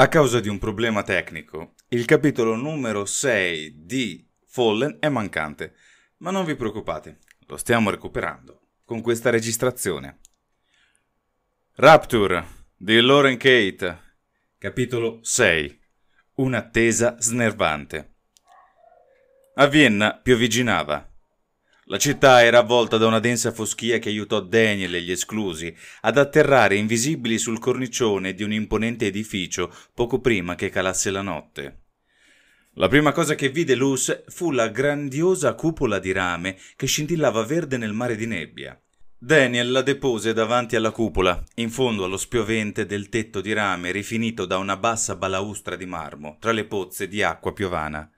A causa di un problema tecnico, il capitolo numero 6 di Fallen è mancante, ma non vi preoccupate, lo stiamo recuperando con questa registrazione. Rapture di Lauren Kate, capitolo 6. Un'attesa snervante. A Vienna piovigginava la città era avvolta da una densa foschia che aiutò Daniel e gli esclusi ad atterrare invisibili sul cornicione di un imponente edificio poco prima che calasse la notte. La prima cosa che vide Luce fu la grandiosa cupola di rame che scintillava verde nel mare di nebbia. Daniel la depose davanti alla cupola, in fondo allo spiovente del tetto di rame rifinito da una bassa balaustra di marmo, tra le pozze di acqua piovana.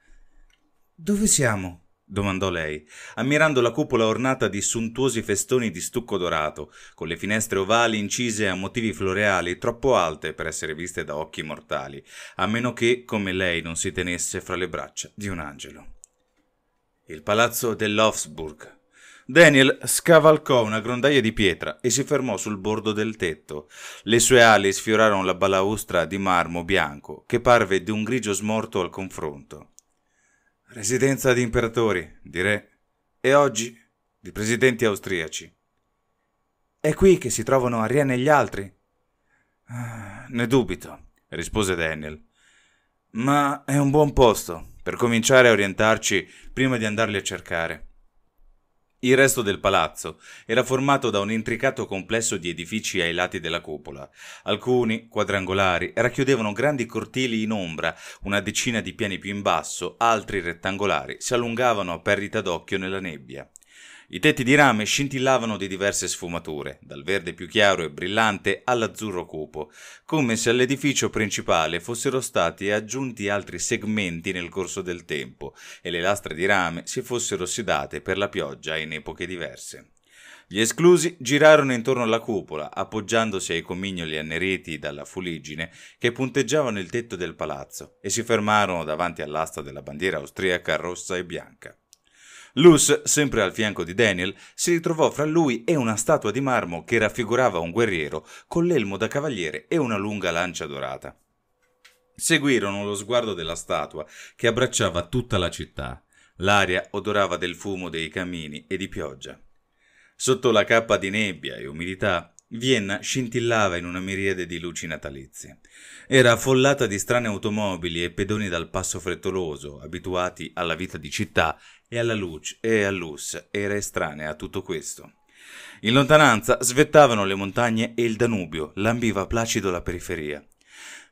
Dove siamo? domandò lei, ammirando la cupola ornata di suntuosi festoni di stucco dorato, con le finestre ovali incise a motivi floreali troppo alte per essere viste da occhi mortali, a meno che, come lei, non si tenesse fra le braccia di un angelo. Il palazzo dell'Hofsburg. Daniel scavalcò una grondaia di pietra e si fermò sul bordo del tetto. Le sue ali sfiorarono la balaustra di marmo bianco, che parve di un grigio smorto al confronto residenza di imperatori, di re, e oggi di presidenti austriaci. È qui che si trovano Ariane e gli altri? Ah, ne dubito, rispose Daniel. Ma è un buon posto per cominciare a orientarci prima di andarli a cercare. Il resto del palazzo era formato da un intricato complesso di edifici ai lati della cupola. Alcuni, quadrangolari, racchiudevano grandi cortili in ombra, una decina di piani più in basso, altri rettangolari si allungavano a perdita d'occhio nella nebbia. I tetti di rame scintillavano di diverse sfumature, dal verde più chiaro e brillante all'azzurro cupo, come se all'edificio principale fossero stati aggiunti altri segmenti nel corso del tempo e le lastre di rame si fossero ossidate per la pioggia in epoche diverse. Gli esclusi girarono intorno alla cupola, appoggiandosi ai comignoli anneriti dalla fuligine che punteggiavano il tetto del palazzo, e si fermarono davanti all'asta della bandiera austriaca rossa e bianca. Luz, sempre al fianco di Daniel, si ritrovò fra lui e una statua di marmo che raffigurava un guerriero con l'elmo da cavaliere e una lunga lancia dorata. Seguirono lo sguardo della statua che abbracciava tutta la città. L'aria odorava del fumo dei camini e di pioggia. Sotto la cappa di nebbia e umidità, Vienna scintillava in una miriade di luci natalizie. Era affollata di strane automobili e pedoni dal passo frettoloso, abituati alla vita di città e alla luce e all'us era estranea a tutto questo. In lontananza svettavano le montagne e il Danubio lambiva placido la periferia.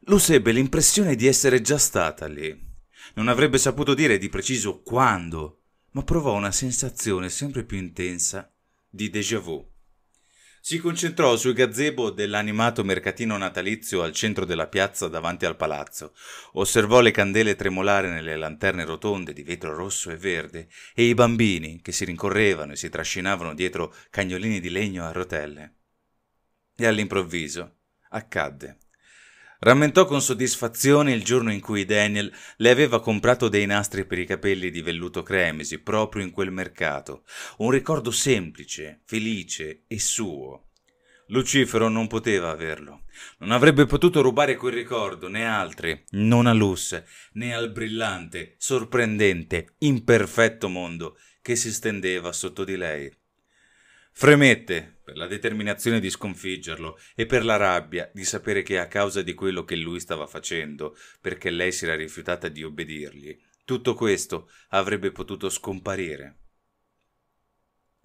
Lus ebbe l'impressione di essere già stata lì. Non avrebbe saputo dire di preciso quando, ma provò una sensazione sempre più intensa di déjà vu. Si concentrò sul gazebo dell'animato mercatino natalizio al centro della piazza davanti al palazzo, osservò le candele tremolare nelle lanterne rotonde di vetro rosso e verde e i bambini che si rincorrevano e si trascinavano dietro cagnolini di legno a rotelle. E all'improvviso accadde. Rammentò con soddisfazione il giorno in cui Daniel le aveva comprato dei nastri per i capelli di velluto cremisi proprio in quel mercato, un ricordo semplice, felice e suo. Lucifero non poteva averlo. Non avrebbe potuto rubare quel ricordo, né altri, non a Luz, né al brillante, sorprendente, imperfetto mondo che si stendeva sotto di lei. Fremette per la determinazione di sconfiggerlo e per la rabbia di sapere che a causa di quello che lui stava facendo, perché lei si era rifiutata di obbedirgli, tutto questo avrebbe potuto scomparire.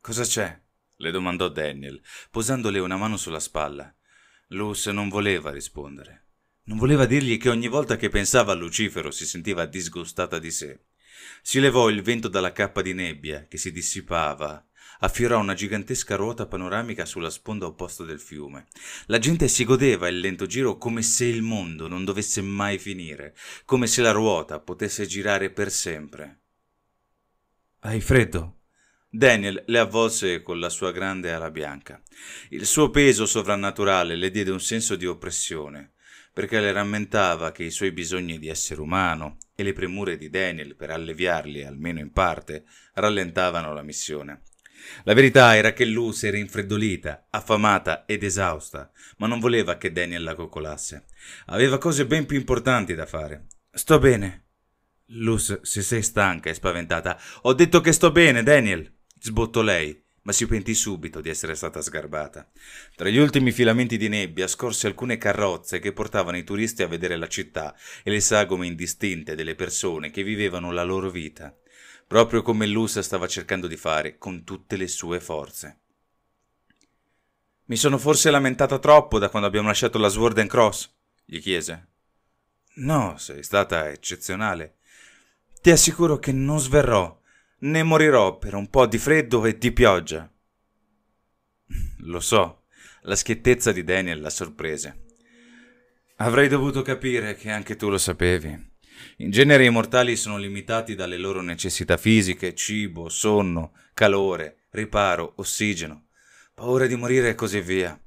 Cosa c'è? le domandò Daniel, posandole una mano sulla spalla. Luce non voleva rispondere. Non voleva dirgli che ogni volta che pensava a Lucifero si sentiva disgustata di sé. Si levò il vento dalla cappa di nebbia che si dissipava affiorò una gigantesca ruota panoramica sulla sponda opposta del fiume. La gente si godeva il lento giro come se il mondo non dovesse mai finire, come se la ruota potesse girare per sempre. Hai freddo? Daniel le avvolse con la sua grande ala bianca. Il suo peso sovrannaturale le diede un senso di oppressione, perché le rammentava che i suoi bisogni di essere umano e le premure di Daniel per alleviarli almeno in parte rallentavano la missione. La verità era che Lou era infreddolita, affamata ed esausta, ma non voleva che Daniel la coccolasse. Aveva cose ben più importanti da fare. Sto bene. Luz, se sei stanca e spaventata, ho detto che sto bene, Daniel. Sbottò lei, ma si pentì subito di essere stata sgarbata. Tra gli ultimi filamenti di nebbia scorse alcune carrozze che portavano i turisti a vedere la città e le sagome indistinte delle persone che vivevano la loro vita proprio come Lusa stava cercando di fare con tutte le sue forze. Mi sono forse lamentata troppo da quando abbiamo lasciato la Sword and Cross? gli chiese. No, sei stata eccezionale. Ti assicuro che non sverrò, né morirò per un po' di freddo e di pioggia. Lo so, la schiettezza di Daniel la sorprese. Avrei dovuto capire che anche tu lo sapevi. In genere i mortali sono limitati dalle loro necessità fisiche, cibo, sonno, calore, riparo, ossigeno, paura di morire e così via.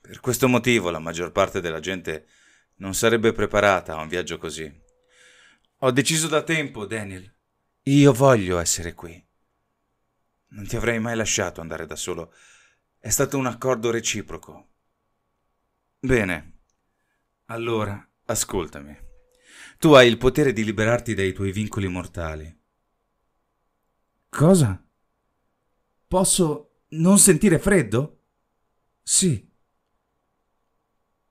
Per questo motivo la maggior parte della gente non sarebbe preparata a un viaggio così. Ho deciso da tempo, Daniel. Io voglio essere qui. Non ti avrei mai lasciato andare da solo. È stato un accordo reciproco. Bene. Allora, ascoltami. Tu hai il potere di liberarti dai tuoi vincoli mortali. Cosa? Posso non sentire freddo? Sì.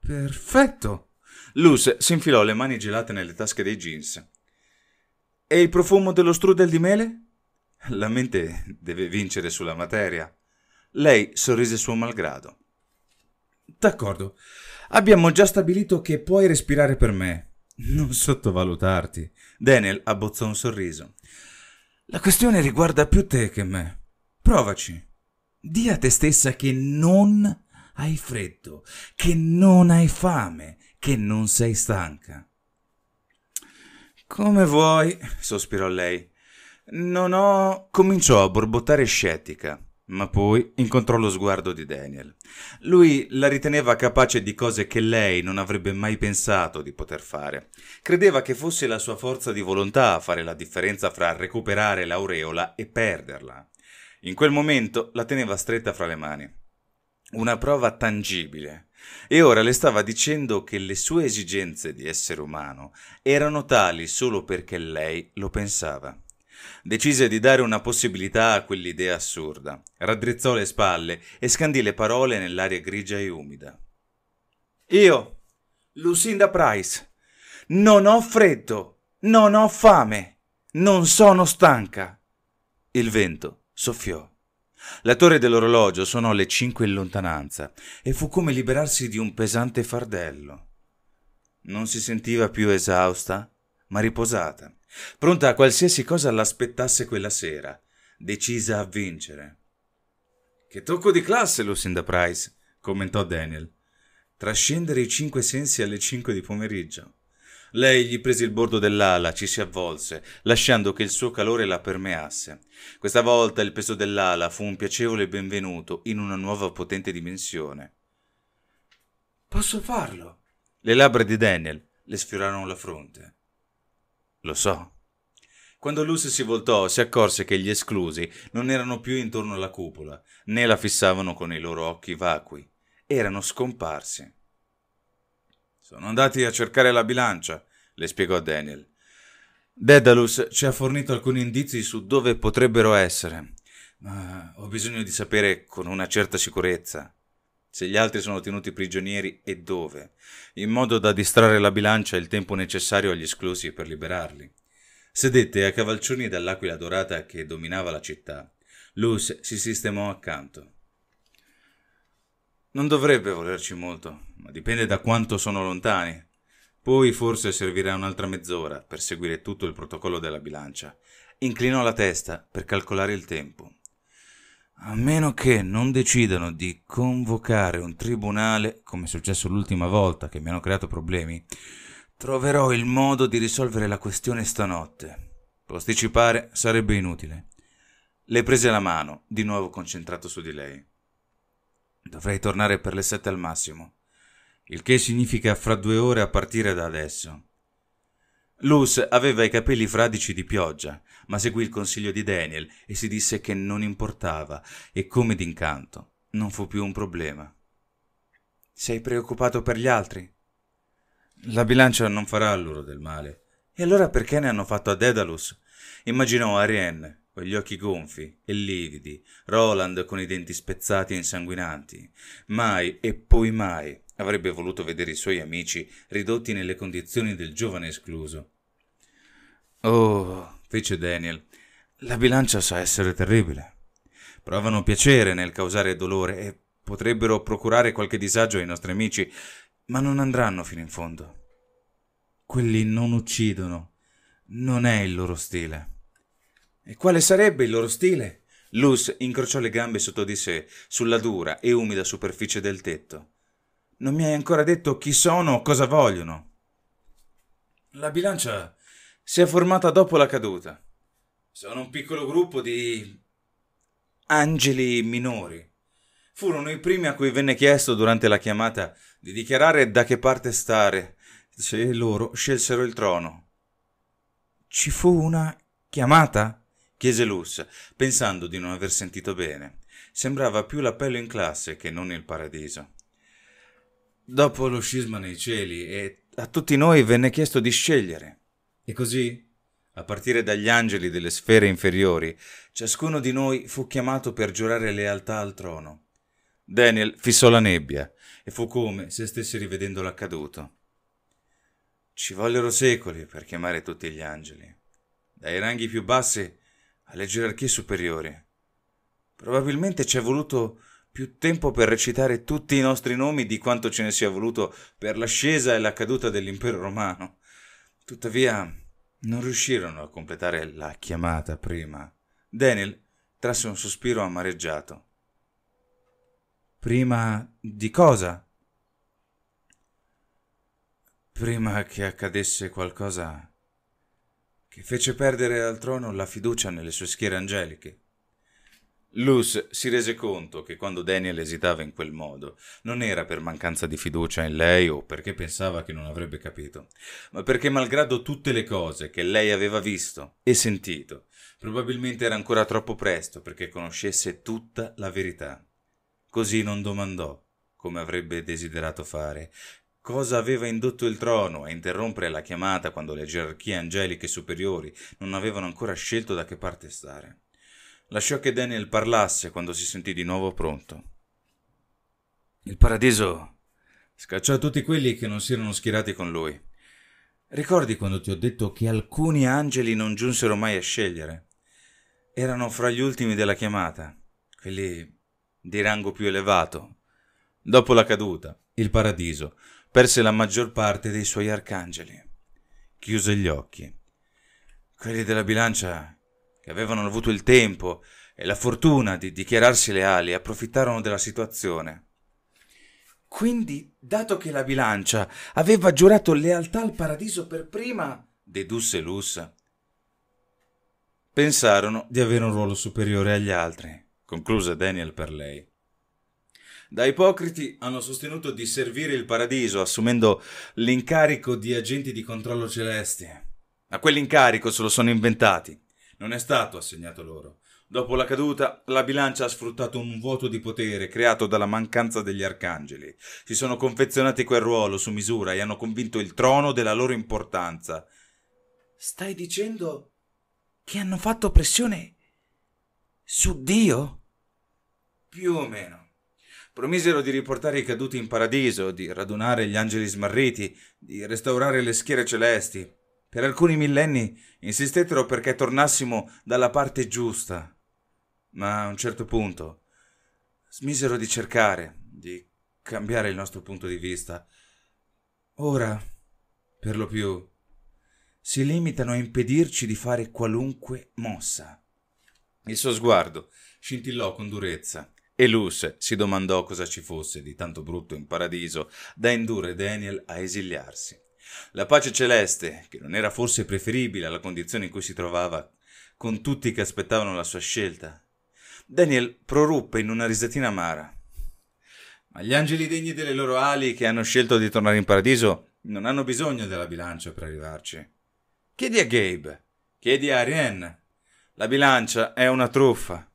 Perfetto. Luce si infilò le mani gelate nelle tasche dei jeans. E il profumo dello strudel di mele? La mente deve vincere sulla materia. Lei sorrise suo malgrado. D'accordo. Abbiamo già stabilito che puoi respirare per me. Non sottovalutarti. Daniel abbozzò un sorriso. La questione riguarda più te che me. Provaci. Dì a te stessa che non hai freddo, che non hai fame, che non sei stanca. Come vuoi, sospirò lei. Non ho... cominciò a borbottare scettica. Ma poi incontrò lo sguardo di Daniel. Lui la riteneva capace di cose che lei non avrebbe mai pensato di poter fare. Credeva che fosse la sua forza di volontà a fare la differenza fra recuperare l'aureola e perderla. In quel momento la teneva stretta fra le mani. Una prova tangibile. E ora le stava dicendo che le sue esigenze di essere umano erano tali solo perché lei lo pensava. Decise di dare una possibilità a quell'idea assurda, raddrizzò le spalle e scandì le parole nell'aria grigia e umida. Io, Lucinda Price, non ho freddo, non ho fame, non sono stanca. Il vento soffiò. La torre dell'orologio suonò le cinque in lontananza e fu come liberarsi di un pesante fardello. Non si sentiva più esausta, ma riposata pronta a qualsiasi cosa l'aspettasse quella sera, decisa a vincere. Che tocco di classe, Lucinda Price, commentò Daniel. Trascendere i cinque sensi alle cinque di pomeriggio. Lei gli prese il bordo dell'ala, ci si avvolse, lasciando che il suo calore la permeasse. Questa volta il peso dell'ala fu un piacevole benvenuto in una nuova potente dimensione. Posso farlo? Le labbra di Daniel le sfiorarono la fronte. Lo so. Quando Lucy si voltò, si accorse che gli esclusi non erano più intorno alla cupola, né la fissavano con i loro occhi vacui. Erano scomparsi. Sono andati a cercare la bilancia, le spiegò Daniel. Dedalus ci ha fornito alcuni indizi su dove potrebbero essere, ma ho bisogno di sapere con una certa sicurezza se gli altri sono tenuti prigionieri e dove, in modo da distrarre la bilancia il tempo necessario agli esclusi per liberarli. Sedette a cavalcioni dall'aquila dorata che dominava la città. Luz si sistemò accanto. Non dovrebbe volerci molto, ma dipende da quanto sono lontani. Poi forse servirà un'altra mezz'ora per seguire tutto il protocollo della bilancia. Inclinò la testa per calcolare il tempo a meno che non decidano di convocare un tribunale, come è successo l'ultima volta che mi hanno creato problemi, troverò il modo di risolvere la questione stanotte. Posticipare sarebbe inutile. Le prese la mano, di nuovo concentrato su di lei. Dovrei tornare per le sette al massimo, il che significa fra due ore a partire da adesso. Luz aveva i capelli fradici di pioggia ma seguì il consiglio di Daniel e si disse che non importava e come d'incanto non fu più un problema. Sei preoccupato per gli altri? La bilancia non farà loro del male. E allora perché ne hanno fatto a Dedalus? Immaginò Ariane con gli occhi gonfi e lividi, Roland con i denti spezzati e insanguinanti. Mai e poi mai avrebbe voluto vedere i suoi amici ridotti nelle condizioni del giovane escluso. Oh, fece Daniel. La bilancia sa essere terribile. Provano piacere nel causare dolore e potrebbero procurare qualche disagio ai nostri amici, ma non andranno fino in fondo. Quelli non uccidono. Non è il loro stile. E quale sarebbe il loro stile? Luz incrociò le gambe sotto di sé, sulla dura e umida superficie del tetto. Non mi hai ancora detto chi sono o cosa vogliono. La bilancia si è formata dopo la caduta. Sono un piccolo gruppo di angeli minori. Furono i primi a cui venne chiesto durante la chiamata di dichiarare da che parte stare se loro scelsero il trono. Ci fu una chiamata? chiese Luz, pensando di non aver sentito bene. Sembrava più l'appello in classe che non il paradiso. Dopo lo scisma nei cieli e a tutti noi venne chiesto di scegliere. E così, a partire dagli angeli delle sfere inferiori, ciascuno di noi fu chiamato per giurare lealtà al trono. Daniel fissò la nebbia e fu come se stesse rivedendo l'accaduto. Ci vollero secoli per chiamare tutti gli angeli, dai ranghi più bassi alle gerarchie superiori. Probabilmente ci è voluto più tempo per recitare tutti i nostri nomi di quanto ce ne sia voluto per l'ascesa e la caduta dell'impero romano. Tuttavia, non riuscirono a completare la chiamata prima. Daniel trasse un sospiro amareggiato. Prima di cosa? Prima che accadesse qualcosa che fece perdere al trono la fiducia nelle sue schiere angeliche. Luce si rese conto che quando Daniel esitava in quel modo non era per mancanza di fiducia in lei o perché pensava che non avrebbe capito, ma perché malgrado tutte le cose che lei aveva visto e sentito, probabilmente era ancora troppo presto perché conoscesse tutta la verità. Così non domandò, come avrebbe desiderato fare, cosa aveva indotto il trono a interrompere la chiamata quando le gerarchie angeliche superiori non avevano ancora scelto da che parte stare. Lasciò che Daniel parlasse quando si sentì di nuovo pronto. Il paradiso scacciò tutti quelli che non si erano schierati con lui. Ricordi quando ti ho detto che alcuni angeli non giunsero mai a scegliere? Erano fra gli ultimi della chiamata, quelli di rango più elevato. Dopo la caduta, il paradiso perse la maggior parte dei suoi arcangeli. Chiuse gli occhi. Quelli della bilancia che avevano avuto il tempo e la fortuna di dichiararsi leali, approfittarono della situazione. Quindi, dato che la bilancia aveva giurato lealtà al paradiso per prima, dedusse Lus, pensarono di avere un ruolo superiore agli altri, concluse Daniel per lei. Da ipocriti hanno sostenuto di servire il paradiso assumendo l'incarico di agenti di controllo celeste. Ma quell'incarico se lo sono inventati non è stato assegnato loro. Dopo la caduta, la bilancia ha sfruttato un vuoto di potere creato dalla mancanza degli arcangeli. Si sono confezionati quel ruolo su misura e hanno convinto il trono della loro importanza. Stai dicendo che hanno fatto pressione su Dio? Più o meno. Promisero di riportare i caduti in paradiso, di radunare gli angeli smarriti, di restaurare le schiere celesti. Per alcuni millenni insistettero perché tornassimo dalla parte giusta, ma a un certo punto smisero di cercare, di cambiare il nostro punto di vista. Ora, per lo più, si limitano a impedirci di fare qualunque mossa. Il suo sguardo scintillò con durezza e Luce si domandò cosa ci fosse di tanto brutto in paradiso da indurre Daniel a esiliarsi. La pace celeste, che non era forse preferibile alla condizione in cui si trovava, con tutti che aspettavano la sua scelta. Daniel proruppe in una risatina amara. Ma gli angeli degni delle loro ali che hanno scelto di tornare in paradiso non hanno bisogno della bilancia per arrivarci. Chiedi a Gabe, chiedi a Ariane. La bilancia è una truffa.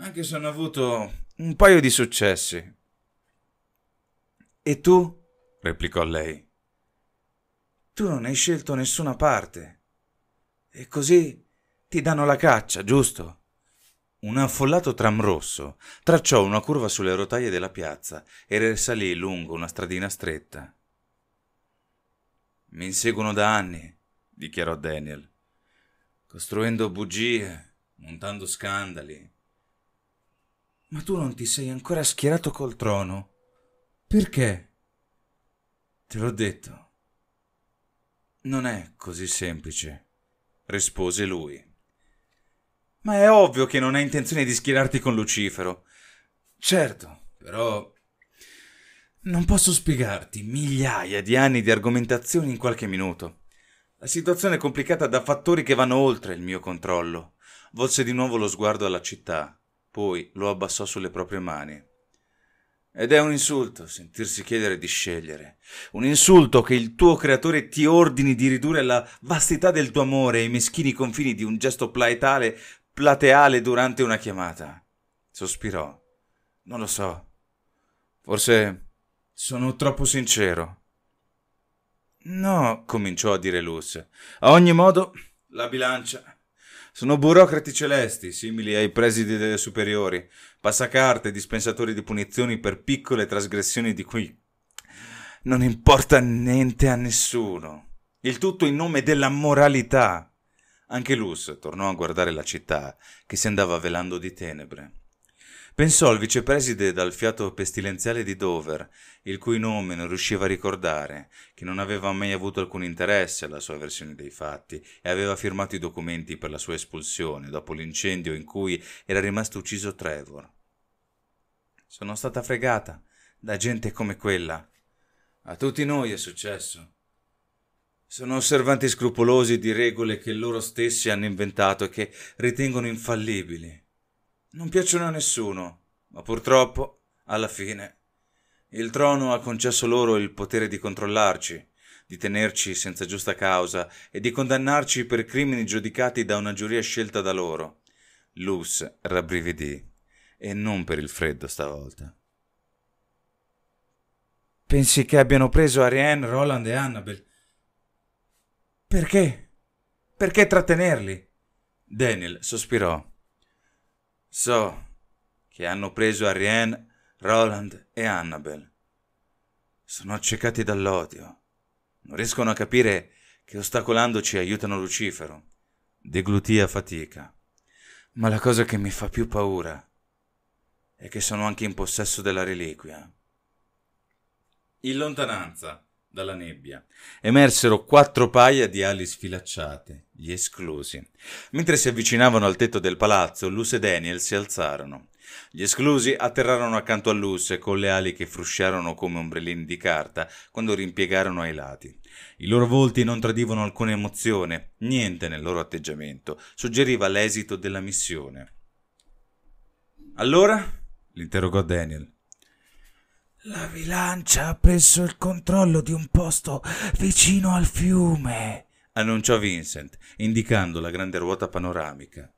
Anche se hanno avuto un paio di successi. E tu? replicò lei. Tu non hai scelto nessuna parte. E così ti danno la caccia, giusto? Un affollato tram rosso tracciò una curva sulle rotaie della piazza e risalì lungo una stradina stretta. Mi inseguono da anni, dichiarò Daniel, costruendo bugie, montando scandali. Ma tu non ti sei ancora schierato col trono? Perché? Te l'ho detto. Non è così semplice, rispose lui. Ma è ovvio che non hai intenzione di schierarti con Lucifero. Certo, però... Non posso spiegarti migliaia di anni di argomentazioni in qualche minuto. La situazione è complicata da fattori che vanno oltre il mio controllo. Volse di nuovo lo sguardo alla città, poi lo abbassò sulle proprie mani. Ed è un insulto sentirsi chiedere di scegliere, un insulto che il tuo creatore ti ordini di ridurre alla vastità del tuo amore ai meschini confini di un gesto plaetale, plateale durante una chiamata. Sospirò. Non lo so. Forse sono troppo sincero. No, cominciò a dire Luz. A ogni modo, la bilancia sono burocrati celesti, simili ai presidi delle superiori, passacarte, dispensatori di punizioni per piccole trasgressioni di cui non importa niente a nessuno. Il tutto in nome della moralità. Anche Luz tornò a guardare la città che si andava velando di tenebre. Pensò al vicepreside dal fiato pestilenziale di Dover, il cui nome non riusciva a ricordare, che non aveva mai avuto alcun interesse alla sua versione dei fatti e aveva firmato i documenti per la sua espulsione dopo l'incendio in cui era rimasto ucciso Trevor. Sono stata fregata da gente come quella. A tutti noi è successo. Sono osservanti scrupolosi di regole che loro stessi hanno inventato e che ritengono infallibili non piacciono a nessuno, ma purtroppo, alla fine, il trono ha concesso loro il potere di controllarci, di tenerci senza giusta causa e di condannarci per crimini giudicati da una giuria scelta da loro. Luz rabbrividì, e non per il freddo stavolta. Pensi che abbiano preso Ariane, Roland e Annabel? Perché? Perché trattenerli? Daniel sospirò. So che hanno preso Ariane, Roland e Annabel. Sono accecati dall'odio. Non riescono a capire che ostacolandoci aiutano Lucifero. Deglutì a fatica. Ma la cosa che mi fa più paura è che sono anche in possesso della reliquia. In lontananza, dalla nebbia. Emersero quattro paia di ali sfilacciate, gli esclusi. Mentre si avvicinavano al tetto del palazzo, Luce e Daniel si alzarono. Gli esclusi atterrarono accanto a Luce con le ali che frusciarono come ombrellini di carta quando rimpiegarono ai lati. I loro volti non tradivano alcuna emozione, niente nel loro atteggiamento suggeriva l'esito della missione. Allora? l'interrogò Daniel. La bilancia ha preso il controllo di un posto vicino al fiume, annunciò Vincent, indicando la grande ruota panoramica.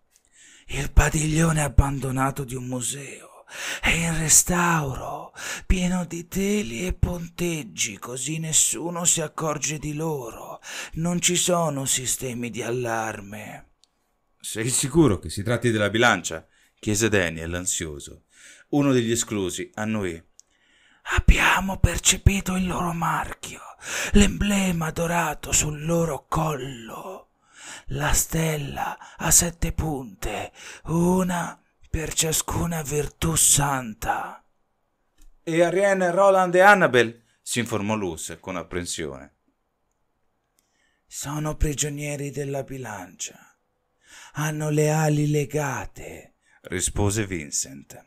Il padiglione abbandonato di un museo è in restauro, pieno di teli e ponteggi, così nessuno si accorge di loro. Non ci sono sistemi di allarme. Sei sicuro che si tratti della bilancia? chiese Daniel ansioso. Uno degli esclusi, annuì. Abbiamo percepito il loro marchio, l'emblema dorato sul loro collo. La stella a sette punte, una per ciascuna virtù santa. E Ariane, Roland e Annabel? si informò Luz con apprensione. Sono prigionieri della bilancia. Hanno le ali legate, rispose Vincent.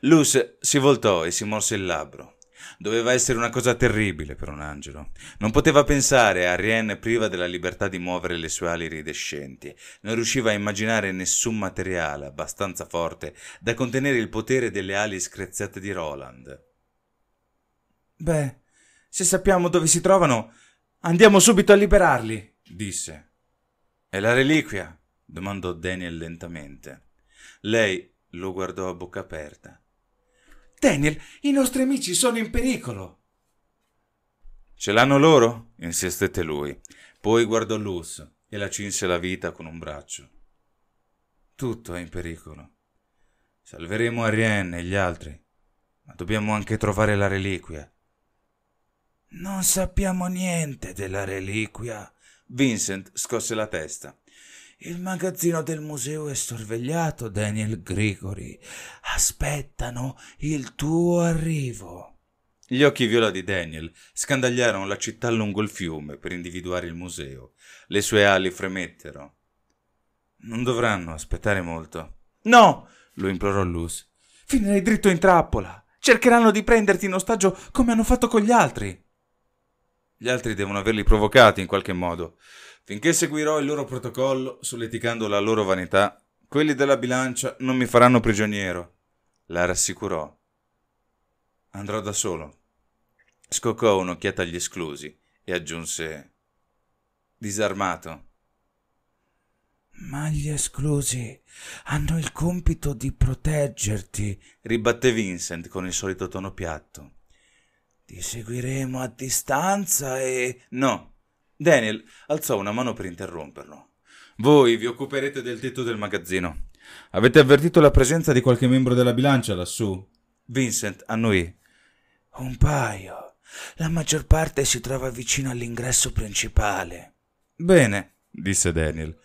Luz si voltò e si morse il labbro. Doveva essere una cosa terribile per un angelo. Non poteva pensare a Rien priva della libertà di muovere le sue ali ridescenti. Non riusciva a immaginare nessun materiale abbastanza forte da contenere il potere delle ali screziate di Roland. Beh, se sappiamo dove si trovano, andiamo subito a liberarli, disse. E la reliquia? domandò Daniel lentamente. Lei lo guardò a bocca aperta. Daniel, i nostri amici sono in pericolo. Ce l'hanno loro? insistette lui. Poi guardò Luz e la cinse la vita con un braccio. Tutto è in pericolo. Salveremo Ariane e gli altri, ma dobbiamo anche trovare la reliquia. Non sappiamo niente della reliquia. Vincent scosse la testa. Il magazzino del museo è sorvegliato, Daniel Gregory. Aspettano il tuo arrivo. Gli occhi viola di Daniel scandagliarono la città lungo il fiume per individuare il museo. Le sue ali fremettero. Non dovranno aspettare molto. No! lo implorò Luz. Finirei dritto in trappola. Cercheranno di prenderti in ostaggio come hanno fatto con gli altri. Gli altri devono averli provocati in qualche modo. Finché seguirò il loro protocollo, solleticando la loro vanità, quelli della bilancia non mi faranno prigioniero. La rassicurò. Andrò da solo. Scoccò un'occhiata agli esclusi e aggiunse disarmato. Ma gli esclusi hanno il compito di proteggerti, ribatté Vincent con il solito tono piatto. Ti seguiremo a distanza e... No, Daniel alzò una mano per interromperlo. Voi vi occuperete del tetto del magazzino. Avete avvertito la presenza di qualche membro della bilancia lassù? Vincent annuì. Un paio. La maggior parte si trova vicino all'ingresso principale. Bene, disse Daniel.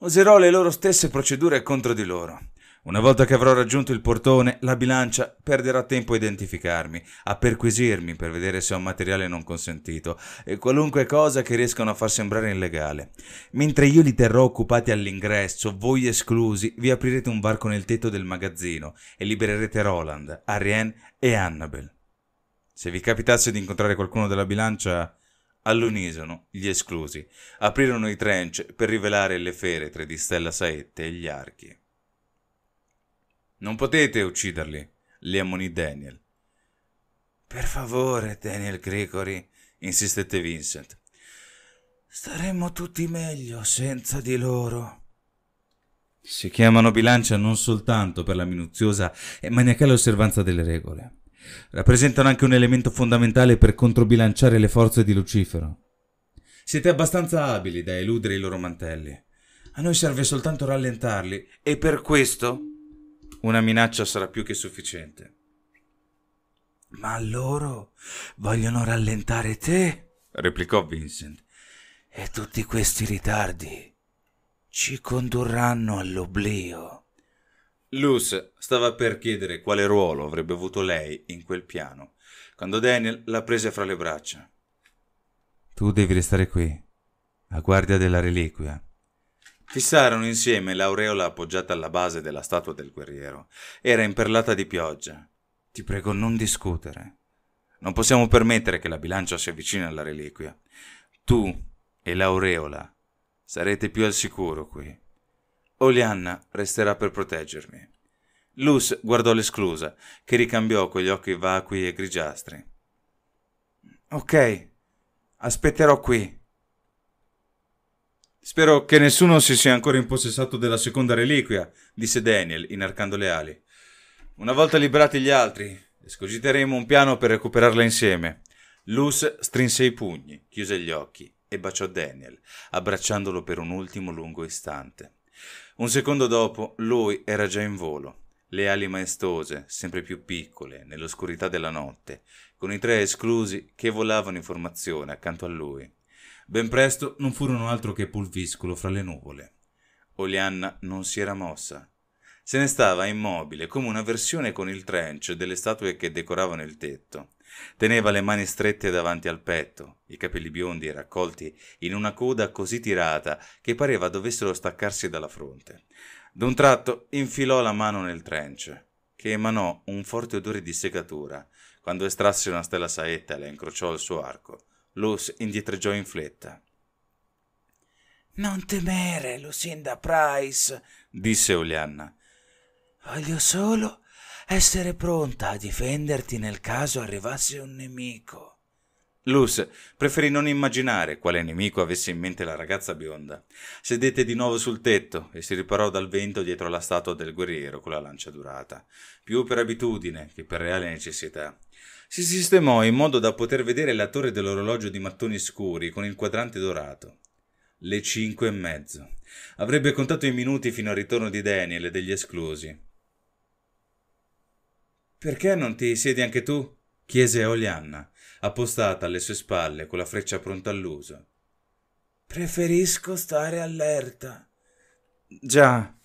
Userò le loro stesse procedure contro di loro. Una volta che avrò raggiunto il portone, la bilancia perderà tempo a identificarmi, a perquisirmi per vedere se ho materiale non consentito e qualunque cosa che riescano a far sembrare illegale. Mentre io li terrò occupati all'ingresso, voi esclusi, vi aprirete un varco nel tetto del magazzino e libererete Roland, Ariane e Annabel. Se vi capitasse di incontrare qualcuno della bilancia, all'unisono gli esclusi aprirono i trench per rivelare le feretre di Stella Saette e gli archi. Non potete ucciderli, li ammonì Daniel. Per favore, Daniel Gregory, insistette Vincent. Staremmo tutti meglio senza di loro. Si chiamano bilancia non soltanto per la minuziosa e maniacale osservanza delle regole. Rappresentano anche un elemento fondamentale per controbilanciare le forze di Lucifero. Siete abbastanza abili da eludere i loro mantelli. A noi serve soltanto rallentarli e per questo una minaccia sarà più che sufficiente. Ma loro vogliono rallentare te, replicò Vincent. E tutti questi ritardi ci condurranno all'oblio. Luce stava per chiedere quale ruolo avrebbe avuto lei in quel piano, quando Daniel la prese fra le braccia. Tu devi restare qui, a guardia della reliquia, Fissarono insieme l'aureola appoggiata alla base della statua del guerriero. Era imperlata di pioggia. Ti prego, non discutere. Non possiamo permettere che la bilancia si avvicini alla reliquia. Tu e l'aureola sarete più al sicuro qui. Olianna resterà per proteggermi. Luz guardò l'esclusa, che ricambiò con gli occhi vacui e grigiastri. Ok, aspetterò qui. Spero che nessuno si sia ancora impossessato della seconda reliquia, disse Daniel, inarcando le ali. Una volta liberati gli altri, escogiteremo un piano per recuperarla insieme. Luz strinse i pugni, chiuse gli occhi e baciò Daniel, abbracciandolo per un ultimo lungo istante. Un secondo dopo lui era già in volo, le ali maestose, sempre più piccole, nell'oscurità della notte, con i tre esclusi che volavano in formazione accanto a lui. Ben presto non furono altro che pulviscolo fra le nuvole. Olianna non si era mossa. Se ne stava immobile, come una versione con il trench delle statue che decoravano il tetto. Teneva le mani strette davanti al petto, i capelli biondi raccolti in una coda così tirata che pareva dovessero staccarsi dalla fronte. D'un tratto infilò la mano nel trench, che emanò un forte odore di secatura, quando estrasse una stella saetta e la incrociò al suo arco. Luz indietreggiò in fletta. Non temere, Lucinda Price, disse Olianna. Voglio solo essere pronta a difenderti nel caso arrivasse un nemico. Luz preferì non immaginare quale nemico avesse in mente la ragazza bionda. Sedette di nuovo sul tetto e si riparò dal vento dietro la statua del guerriero con la lancia durata, più per abitudine che per reale necessità si sistemò in modo da poter vedere la torre dell'orologio di mattoni scuri con il quadrante dorato. Le cinque e mezzo. Avrebbe contato i minuti fino al ritorno di Daniel e degli esclusi. Perché non ti siedi anche tu? chiese Olianna, appostata alle sue spalle con la freccia pronta all'uso. Preferisco stare allerta. Già,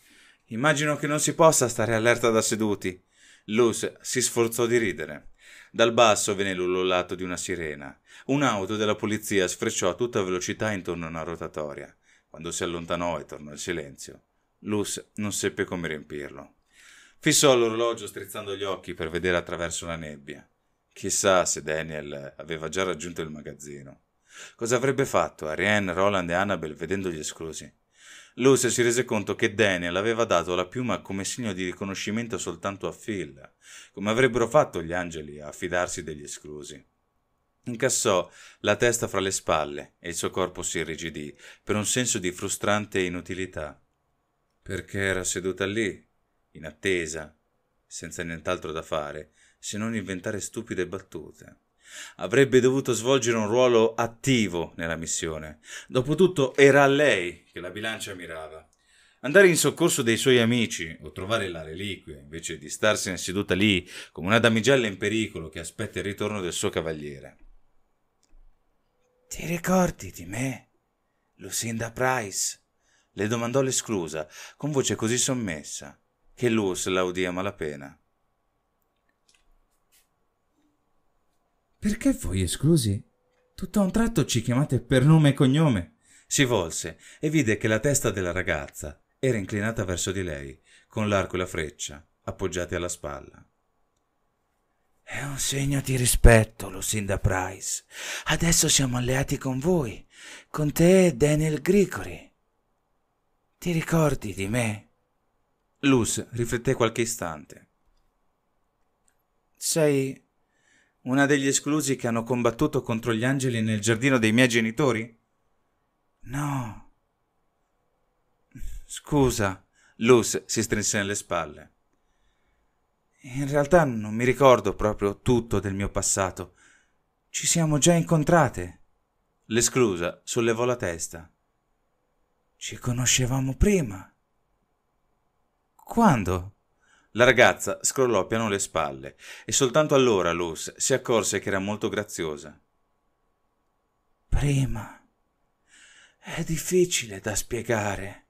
immagino che non si possa stare allerta da seduti. Luce si sforzò di ridere. Dal basso venne l'ululato di una sirena. Un'auto della polizia sfrecciò a tutta velocità intorno a una rotatoria. Quando si allontanò e tornò il silenzio, Luz non seppe come riempirlo. Fissò l'orologio strizzando gli occhi per vedere attraverso la nebbia. Chissà se Daniel aveva già raggiunto il magazzino. Cosa avrebbe fatto Ariane, Roland e Annabel vedendogli esclusi? Luce si rese conto che Daniel aveva dato la piuma come segno di riconoscimento soltanto a Phil, come avrebbero fatto gli angeli a fidarsi degli esclusi. Incassò la testa fra le spalle e il suo corpo si irrigidì per un senso di frustrante inutilità. Perché era seduta lì, in attesa, senza nient'altro da fare se non inventare stupide battute avrebbe dovuto svolgere un ruolo attivo nella missione. Dopotutto era a lei che la bilancia mirava. Andare in soccorso dei suoi amici o trovare la reliquia, invece di starsene seduta lì come una damigella in pericolo che aspetta il ritorno del suo cavaliere. Ti ricordi di me? Lucinda Price? le domandò l'esclusa, con voce così sommessa che Luce la udì a malapena. Perché voi esclusi? Tutto a un tratto ci chiamate per nome e cognome. Si volse e vide che la testa della ragazza era inclinata verso di lei, con l'arco e la freccia appoggiati alla spalla. È un segno di rispetto, Lucinda Price. Adesso siamo alleati con voi, con te e Daniel Grigori. Ti ricordi di me? Luz rifletté qualche istante. Sei una degli esclusi che hanno combattuto contro gli angeli nel giardino dei miei genitori? No. Scusa. Luce si strinse nelle spalle. In realtà non mi ricordo proprio tutto del mio passato. Ci siamo già incontrate. L'esclusa sollevò la testa. Ci conoscevamo prima. Quando? La ragazza scrollò piano le spalle e soltanto allora Luz si accorse che era molto graziosa. Prima. È difficile da spiegare.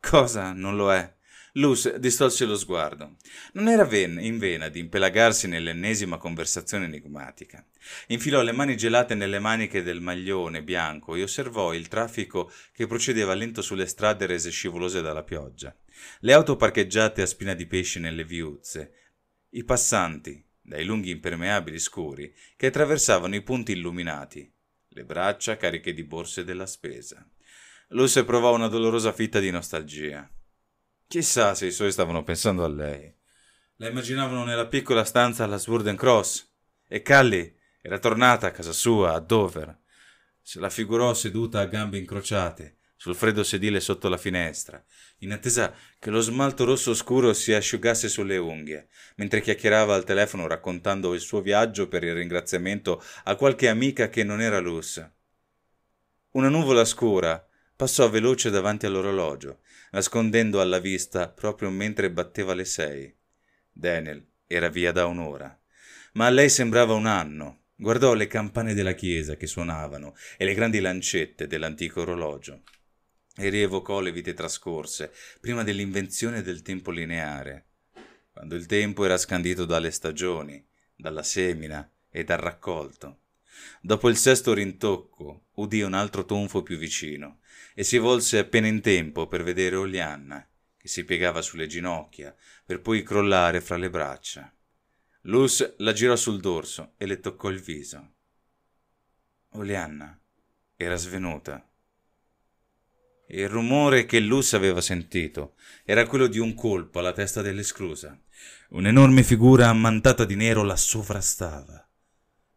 Cosa non lo è? Luz distolse lo sguardo. Non era ven- in vena di impelagarsi nell'ennesima conversazione enigmatica. Infilò le mani gelate nelle maniche del maglione bianco e osservò il traffico che procedeva lento sulle strade rese scivolose dalla pioggia le auto parcheggiate a spina di pesce nelle viuzze, i passanti, dai lunghi impermeabili scuri, che attraversavano i punti illuminati, le braccia cariche di borse della spesa. Luce provò una dolorosa fitta di nostalgia. Chissà se i suoi stavano pensando a lei. La immaginavano nella piccola stanza alla Sworden Cross e Callie era tornata a casa sua, a Dover. Se la figurò seduta a gambe incrociate, sul freddo sedile sotto la finestra, in attesa che lo smalto rosso scuro si asciugasse sulle unghie, mentre chiacchierava al telefono raccontando il suo viaggio per il ringraziamento a qualche amica che non era Luz. Una nuvola scura passò veloce davanti all'orologio, nascondendo alla vista proprio mentre batteva le sei. Daniel era via da un'ora, ma a lei sembrava un anno. Guardò le campane della chiesa che suonavano e le grandi lancette dell'antico orologio e rievocò le vite trascorse, prima dell'invenzione del tempo lineare, quando il tempo era scandito dalle stagioni, dalla semina e dal raccolto. Dopo il sesto rintocco, udì un altro tonfo più vicino e si volse appena in tempo per vedere Olianna, che si piegava sulle ginocchia per poi crollare fra le braccia. Luz la girò sul dorso e le toccò il viso. Olianna era svenuta. Il rumore che Luz aveva sentito era quello di un colpo alla testa dell'esclusa. Un'enorme figura ammantata di nero la sovrastava.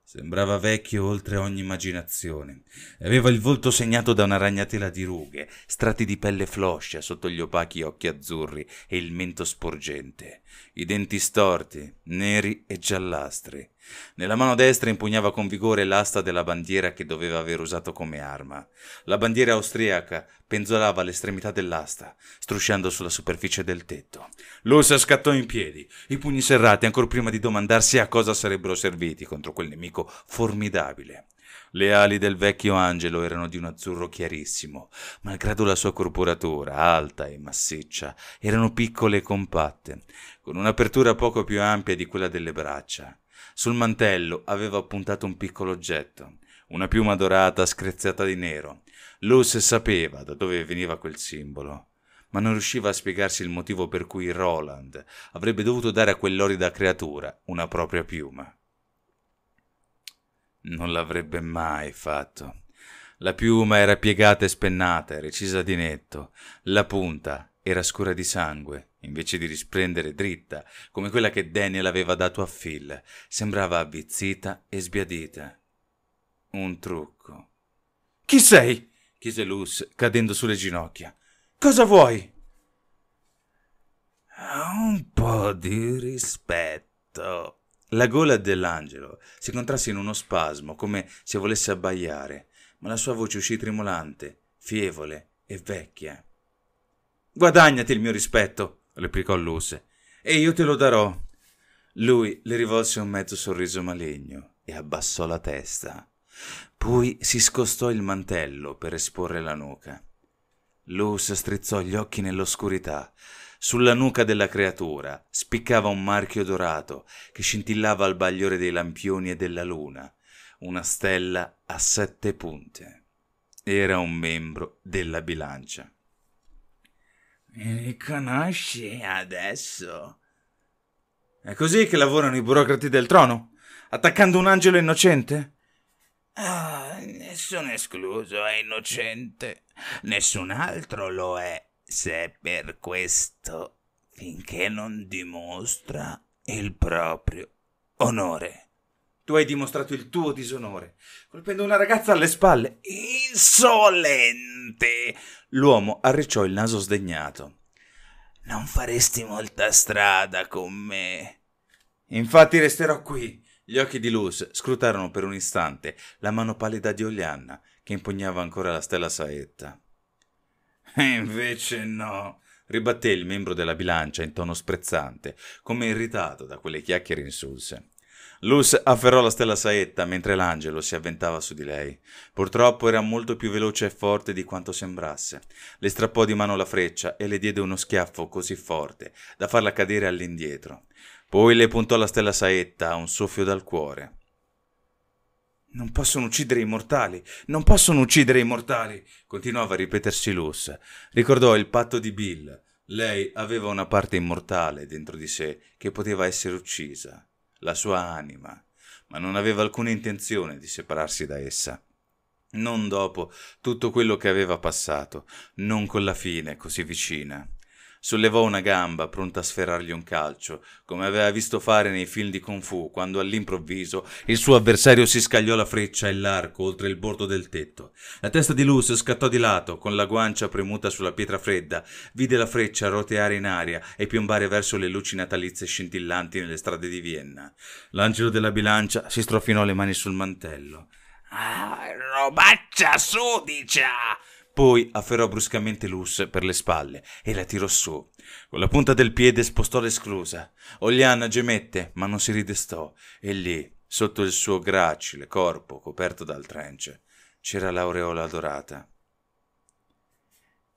Sembrava vecchio oltre ogni immaginazione. Aveva il volto segnato da una ragnatela di rughe, strati di pelle floscia sotto gli opachi occhi azzurri e il mento sporgente, i denti storti, neri e giallastri. Nella mano destra impugnava con vigore l'asta della bandiera che doveva aver usato come arma. La bandiera austriaca penzolava all'estremità dell'asta, strusciando sulla superficie del tetto. Lusa scattò in piedi, i pugni serrati ancora prima di domandarsi a cosa sarebbero serviti contro quel nemico formidabile. Le ali del vecchio angelo erano di un azzurro chiarissimo, malgrado la sua corporatura, alta e massiccia, erano piccole e compatte, con un'apertura poco più ampia di quella delle braccia. Sul mantello aveva appuntato un piccolo oggetto, una piuma dorata screziata di nero. Luz sapeva da dove veniva quel simbolo, ma non riusciva a spiegarsi il motivo per cui Roland avrebbe dovuto dare a quell'orida creatura una propria piuma. Non l'avrebbe mai fatto. La piuma era piegata e spennata e recisa di netto, la punta era scura di sangue invece di risplendere dritta, come quella che Daniel aveva dato a Phil, sembrava avvizzita e sbiadita. Un trucco. Chi sei? chiese Luz, cadendo sulle ginocchia. Cosa vuoi? Un po' di rispetto. La gola dell'angelo si contrasse in uno spasmo, come se volesse abbaiare, ma la sua voce uscì tremolante, fievole e vecchia. Guadagnati il mio rispetto, replicò Luce. E io te lo darò. Lui le rivolse un mezzo sorriso maligno e abbassò la testa. Poi si scostò il mantello per esporre la nuca. Luce strizzò gli occhi nell'oscurità. Sulla nuca della creatura spiccava un marchio dorato che scintillava al bagliore dei lampioni e della luna, una stella a sette punte. Era un membro della bilancia. Mi riconosci adesso? È così che lavorano i burocrati del trono? Attaccando un angelo innocente? Ah, nessuno escluso è innocente. Nessun altro lo è, se è per questo, finché non dimostra il proprio onore. Tu hai dimostrato il tuo disonore, colpendo una ragazza alle spalle. Insolente! L'uomo arricciò il naso sdegnato. Non faresti molta strada con me. Infatti resterò qui. Gli occhi di Luz scrutarono per un istante la mano pallida di Olianna, che impugnava ancora la stella saetta. E invece no, ribatté il membro della bilancia in tono sprezzante, come irritato da quelle chiacchiere insulse. Luz afferrò la stella saetta mentre l'angelo si avventava su di lei. Purtroppo era molto più veloce e forte di quanto sembrasse. Le strappò di mano la freccia e le diede uno schiaffo così forte da farla cadere all'indietro. Poi le puntò la stella saetta a un soffio dal cuore. Non possono uccidere i mortali, non possono uccidere i mortali, continuava a ripetersi Luz. Ricordò il patto di Bill. Lei aveva una parte immortale dentro di sé che poteva essere uccisa la sua anima, ma non aveva alcuna intenzione di separarsi da essa. Non dopo tutto quello che aveva passato, non con la fine così vicina. Sollevò una gamba, pronta a sferrargli un calcio, come aveva visto fare nei film di Kung Fu, quando all'improvviso il suo avversario si scagliò la freccia e l'arco oltre il bordo del tetto. La testa di Luz scattò di lato, con la guancia premuta sulla pietra fredda, vide la freccia roteare in aria e piombare verso le luci natalizie scintillanti nelle strade di Vienna. L'angelo della bilancia si strofinò le mani sul mantello. Ah, robaccia sudicia! Poi afferrò bruscamente Luz per le spalle e la tirò su. Con la punta del piede spostò l'esclusa. Oliana gemette, ma non si ridestò, e lì, sotto il suo gracile corpo coperto dal trench, c'era l'aureola dorata.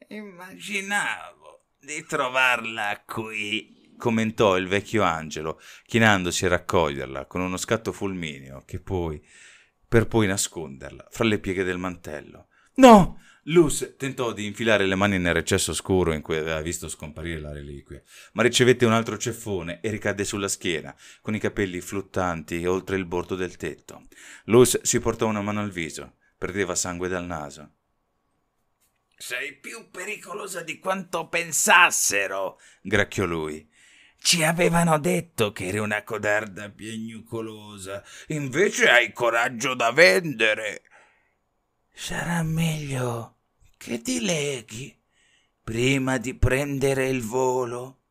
Immaginavo di trovarla qui, commentò il vecchio angelo, chinandosi a raccoglierla con uno scatto fulmineo che poi, per poi nasconderla fra le pieghe del mantello. No, Luce tentò di infilare le mani nel recesso oscuro in cui aveva visto scomparire la reliquia, ma ricevette un altro ceffone e ricadde sulla schiena, con i capelli fluttanti oltre il bordo del tetto. Luce si portò una mano al viso, perdeva sangue dal naso. Sei più pericolosa di quanto pensassero, gracchiò lui. Ci avevano detto che eri una codarda piagnucolosa, invece hai coraggio da vendere. Sarà meglio che ti leghi prima di prendere il volo.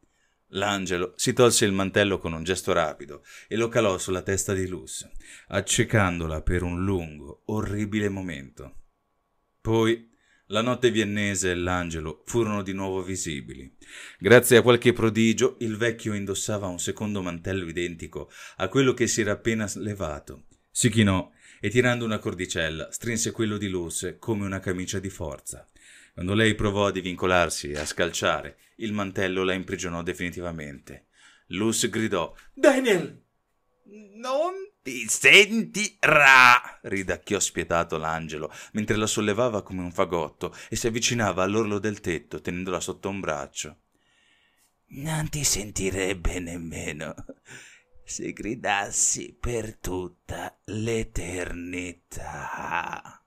L'angelo si tolse il mantello con un gesto rapido e lo calò sulla testa di Luz, accecandola per un lungo, orribile momento. Poi la notte viennese e l'angelo furono di nuovo visibili. Grazie a qualche prodigio il vecchio indossava un secondo mantello identico a quello che si era appena levato. Si chinò e tirando una cordicella strinse quello di Luce come una camicia di forza. Quando lei provò a divincolarsi e a scalciare, il mantello la imprigionò definitivamente. Luce gridò Daniel! Non ti sentirà! ridacchiò spietato l'angelo, mentre la sollevava come un fagotto e si avvicinava all'orlo del tetto, tenendola sotto un braccio. Non ti sentirebbe nemmeno se gridassi per tutta l'eternità.